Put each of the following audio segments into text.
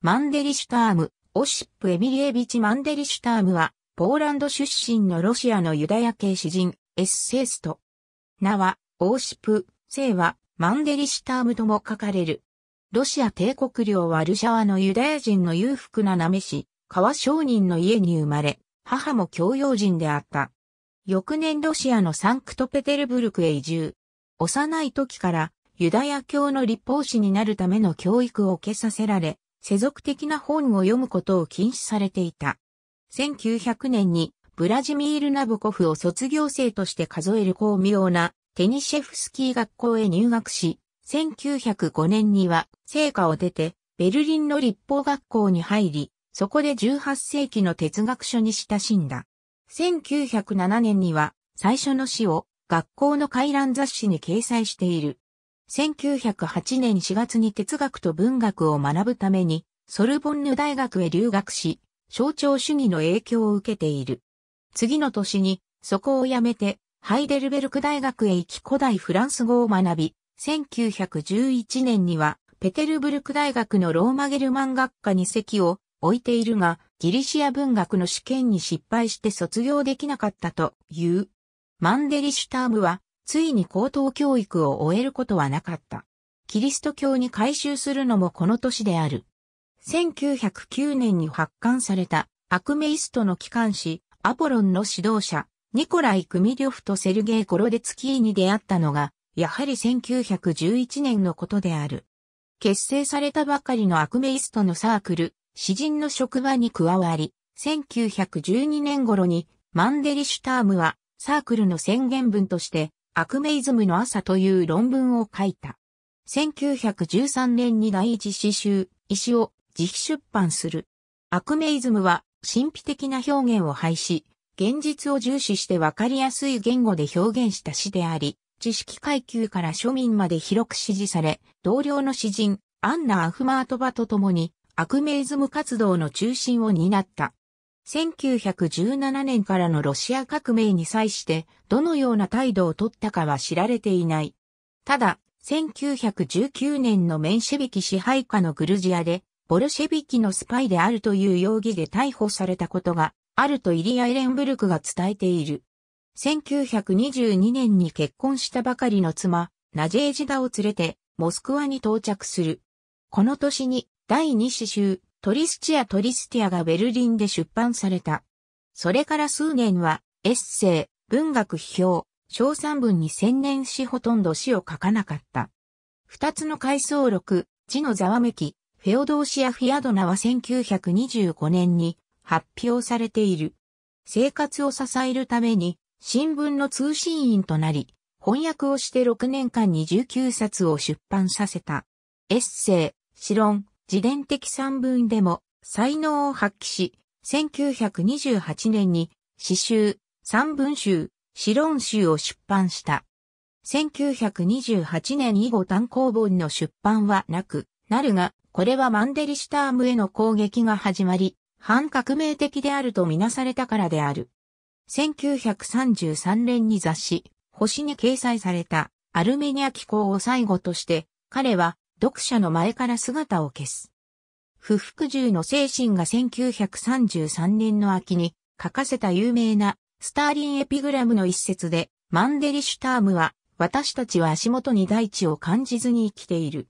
マンデリシュターム、オシップ・エミリエビチ・マンデリシュタームは、ポーランド出身のロシアのユダヤ系詩人、エッセイスト。名は、オーシップ、姓は、マンデリシュタームとも書かれる。ロシア帝国領ワルシャワのユダヤ人の裕福ななめし、川商人の家に生まれ、母も教養人であった。翌年ロシアのサンクトペテルブルクへ移住。幼い時からユダヤ教の立法士になるための教育を受けさせられ、世俗的な本を読むことを禁止されていた。1900年にブラジミール・ナボコフを卒業生として数える巧妙なテニシェフスキー学校へ入学し、1905年には成果を出てベルリンの立法学校に入り、そこで18世紀の哲学書に親しんだ。1907年には最初の詩を学校の回覧雑誌に掲載している。1908年4月に哲学と文学を学ぶために、ソルボンヌ大学へ留学し、象徴主義の影響を受けている。次の年に、そこを辞めて、ハイデルベルク大学へ行き古代フランス語を学び、1911年には、ペテルブルク大学のローマゲルマン学科に席を置いているが、ギリシア文学の試験に失敗して卒業できなかったという。マンデリシュタームは、ついに高等教育を終えることはなかった。キリスト教に改宗するのもこの年である。1909年に発刊されたアクメイストの機関誌アポロンの指導者ニコライ・クミリョフとセルゲイ・コロデツキーに出会ったのがやはり1911年のことである。結成されたばかりのアクメイストのサークル、詩人の職場に加わり、1912年頃にマンデリシュタームはサークルの宣言文としてアクメイズムの朝という論文を書いた。1913年に第一詩集、石を自費出版する。アクメイズムは神秘的な表現を廃止、現実を重視してわかりやすい言語で表現した詩であり、知識階級から庶民まで広く支持され、同僚の詩人、アンナ・アフマートバと共に、アクメイズム活動の中心を担った。1917年からのロシア革命に際してどのような態度をとったかは知られていない。ただ、1919年のメンシェビキ支配下のグルジアで、ボルシェビキのスパイであるという容疑で逮捕されたことがあるとイリア・エレンブルクが伝えている。1922年に結婚したばかりの妻、ナジェージダを連れて、モスクワに到着する。この年に、第二子集、トリスチア・トリスティアがベルリンで出版された。それから数年は、エッセイ、文学批評、小賛文に専念しほとんど詩を書かなかった。二つの回想録、地のざわめき、フェオドーシア・フィアドナは1925年に発表されている。生活を支えるために、新聞の通信員となり、翻訳をして6年間に19冊を出版させた。エッセイ、詩論、自伝的散文でも才能を発揮し、1928年に詩集、散文集、詩論集を出版した。1928年以後単行本の出版はなく、なるが、これはマンデリシタームへの攻撃が始まり、反革命的であるとみなされたからである。1933年に雑誌、星に掲載されたアルメニア機構を最後として、彼は読者の前から姿を消す。不服従の精神が1933年の秋に書かせた有名なスターリンエピグラムの一節で、マンデリシュタームは、私たちは足元に大地を感じずに生きている。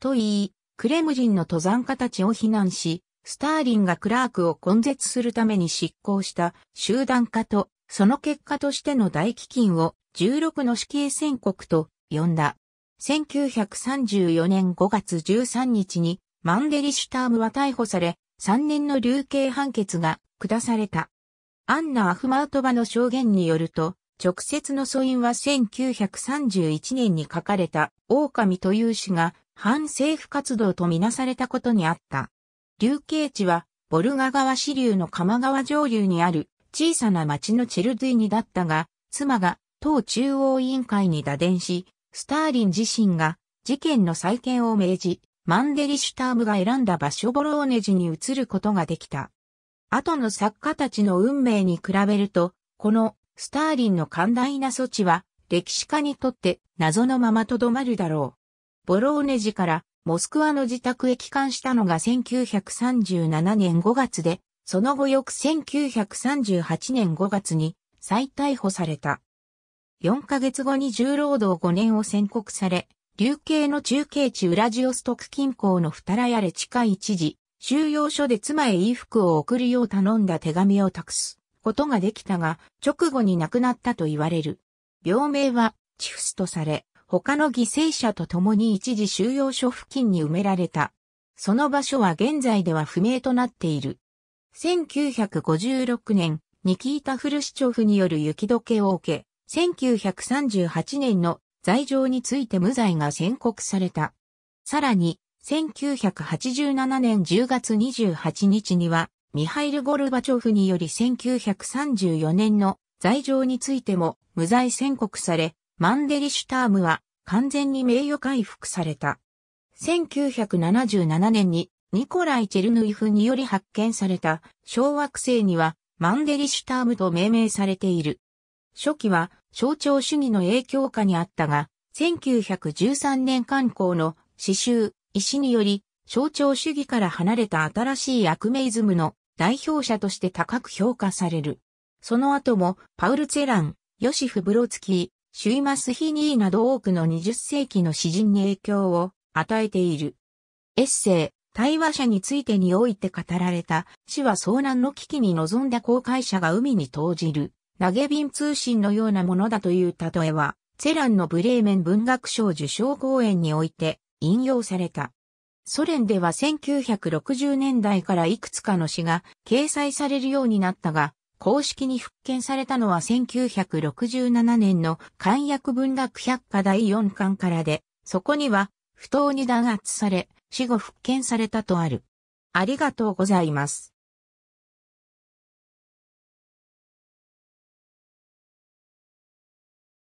と言い、クレムリンの登山家たちを非難し、スターリンがクラークを根絶するために執行した集団化と、その結果としての大飢饉を16の死刑宣告と呼んだ。1934年5月13日にマンデリシュタームは逮捕され、3年の流刑判決が下された。アンナ・アフマートバの証言によると、直接の素因は1931年に書かれた狼という詩が反政府活動とみなされたことにあった。流刑地はボルガ川支流の鎌川上流にある小さな町のチェルドゥイニだったが、妻が党中央委員会に打電し、スターリン自身が事件の再建を命じ、マンデリシュタームが選んだ場所ボローネジに移ることができた。後の作家たちの運命に比べると、このスターリンの寛大な措置は歴史家にとって謎のままとどまるだろう。ボローネジからモスクワの自宅へ帰還したのが1937年5月で、その後翌1938年5月に再逮捕された。4ヶ月後に重労働5年を宣告され、流刑の中継地ウラジオストク近郊のフタラヤレ地下一時、収容所で妻へ衣服を送るよう頼んだ手紙を託すことができたが、直後に亡くなったと言われる。病名は、チフスとされ、他の犠牲者と共に一時収容所付近に埋められた。その場所は現在では不明となっている。1956年、ニキータ・フルシチョフによる雪解けを受け、1938年の罪状について無罪が宣告された。さらに、1987年10月28日には、ミハイル・ゴルバチョフにより1934年の罪状についても無罪宣告され、マンデリシュタームは完全に名誉回復された。1977年にニコライ・チェルヌイフにより発見された小惑星にはマンデリシュタームと命名されている。初期は象徴主義の影響下にあったが、1913年刊行の詩集、石により、象徴主義から離れた新しいアクメイズムの代表者として高く評価される。その後も、パウル・ツェラン、ヨシフ・ブロツキー、シュイマス・ヒニーなど多くの20世紀の詩人に影響を与えている。エッセイ、対話者についてにおいて語られた、死は遭難の危機に臨んだ公開者が海に投じる。投げ瓶通信のようなものだという例えは、セランのブレーメン文学賞受賞講演において引用された。ソ連では1960年代からいくつかの詩が掲載されるようになったが、公式に復権されたのは1967年の漢訳文学百科第4巻からで、そこには不当に弾圧され、死後復権されたとある。ありがとうございます。